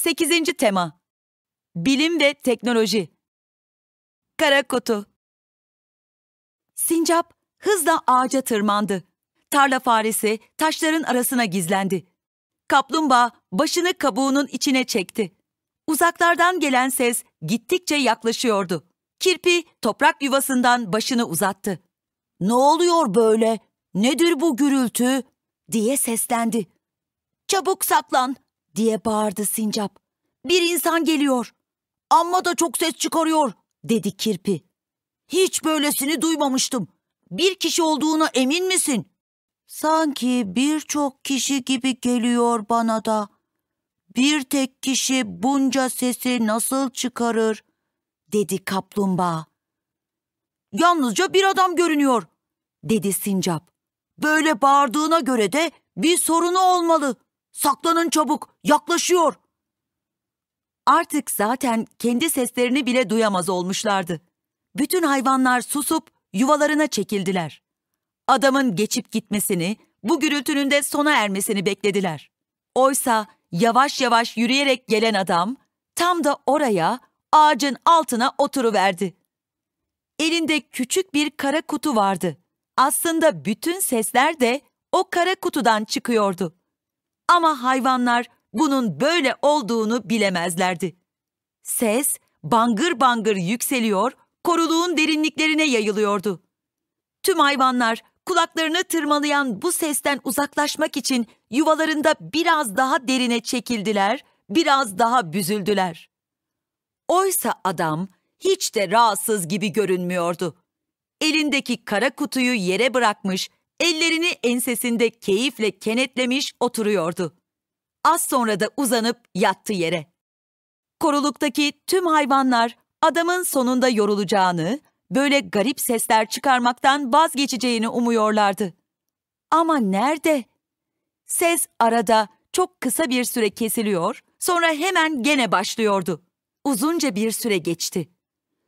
8. tema. Bilim ve teknoloji. Kara Sincap hızla ağaca tırmandı. Tarla faresi taşların arasına gizlendi. Kaplumbağa başını kabuğunun içine çekti. Uzaklardan gelen ses gittikçe yaklaşıyordu. Kirpi toprak yuvasından başını uzattı. "Ne oluyor böyle? Nedir bu gürültü?" diye seslendi. "Çabuk saklan!" diye bağırdı sincap. Bir insan geliyor. Amma da çok ses çıkarıyor dedi kirpi. Hiç böylesini duymamıştım. Bir kişi olduğuna emin misin? Sanki birçok kişi gibi geliyor bana da. Bir tek kişi bunca sesi nasıl çıkarır? dedi kaplumbağa. Yalnızca bir adam görünüyor, dedi sincap. Böyle bağırdığına göre de bir sorunu olmalı.'' Saklanın çabuk, yaklaşıyor. Artık zaten kendi seslerini bile duyamaz olmuşlardı. Bütün hayvanlar susup yuvalarına çekildiler. Adamın geçip gitmesini, bu gürültünün de sona ermesini beklediler. Oysa yavaş yavaş yürüyerek gelen adam tam da oraya ağacın altına oturuverdi. Elinde küçük bir kara kutu vardı. Aslında bütün sesler de o kara kutudan çıkıyordu. Ama hayvanlar bunun böyle olduğunu bilemezlerdi. Ses bangır bangır yükseliyor, koruluğun derinliklerine yayılıyordu. Tüm hayvanlar kulaklarını tırmalayan bu sesten uzaklaşmak için yuvalarında biraz daha derine çekildiler, biraz daha büzüldüler. Oysa adam hiç de rahatsız gibi görünmüyordu. Elindeki kara kutuyu yere bırakmış, ellerini ensesinde keyifle kenetlemiş oturuyordu. Az sonra da uzanıp yattı yere. Koruluktaki tüm hayvanlar adamın sonunda yorulacağını, böyle garip sesler çıkarmaktan vazgeçeceğini umuyorlardı. Ama nerede? Ses arada çok kısa bir süre kesiliyor, sonra hemen gene başlıyordu. Uzunca bir süre geçti.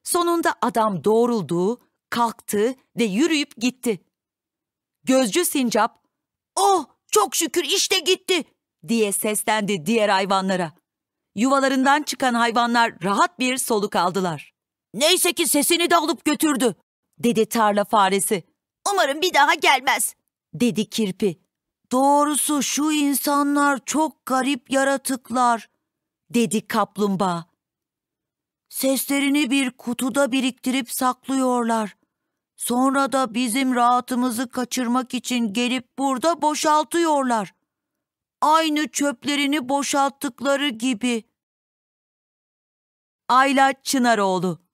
Sonunda adam doğruldu, kalktı ve yürüyüp gitti. Gözcü sincap, oh çok şükür işte gitti diye seslendi diğer hayvanlara. Yuvalarından çıkan hayvanlar rahat bir soluk aldılar. Neyse ki sesini de alıp götürdü dedi tarla faresi. Umarım bir daha gelmez dedi kirpi. Doğrusu şu insanlar çok garip yaratıklar dedi kaplumbağa. Seslerini bir kutuda biriktirip saklıyorlar. Sonra da bizim rahatımızı kaçırmak için gelip burada boşaltıyorlar. Aynı çöplerini boşalttıkları gibi. Ayla Çınaroğlu